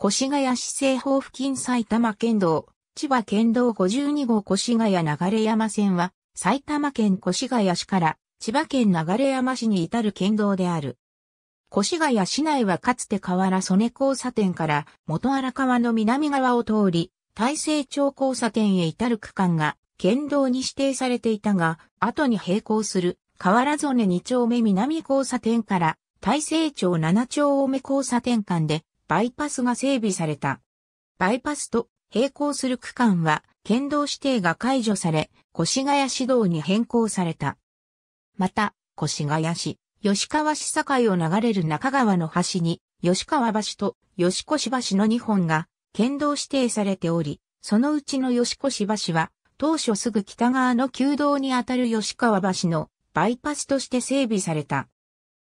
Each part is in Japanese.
越谷市西方付近埼玉県道、千葉県道52号越谷流山線は、埼玉県越谷市から千葉県流山市に至る県道である。越谷市内はかつて河原曽根交差点から元荒川の南側を通り、大成町交差点へ至る区間が県道に指定されていたが、後に並行する河原曽根2丁目南交差点から大成町7丁目交差点間でバイパスが整備された。バイパスと並行する区間は県道指定が解除され、越谷市道に変更された。また、越谷市、吉川市境を流れる中川の橋に、吉川橋と吉越橋の2本が県道指定されており、そのうちの吉越橋は、当初すぐ北側の旧道にあたる吉川橋のバイパスとして整備された。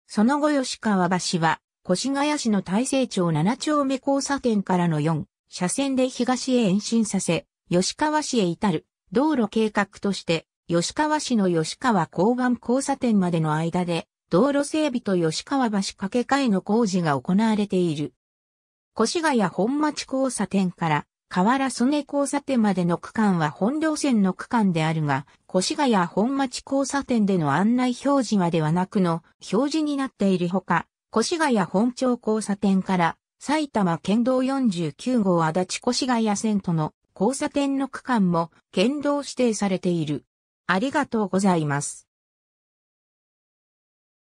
その後吉川橋は越谷市の大成町7丁目交差点からの4車線で東へ延伸させ、吉川市へ至る道路計画として、吉川市の吉川港番交差点までの間で、道路整備と吉川橋掛け替えの工事が行われている。越谷本町交差点から河原曽根交差点までの区間は本領線の区間であるが、越谷本町交差点での案内表示はではなくの表示になっているほか、越谷本町交差点から埼玉県道49号足立越谷線との交差点の区間も県道指定されている。ありがとうございます。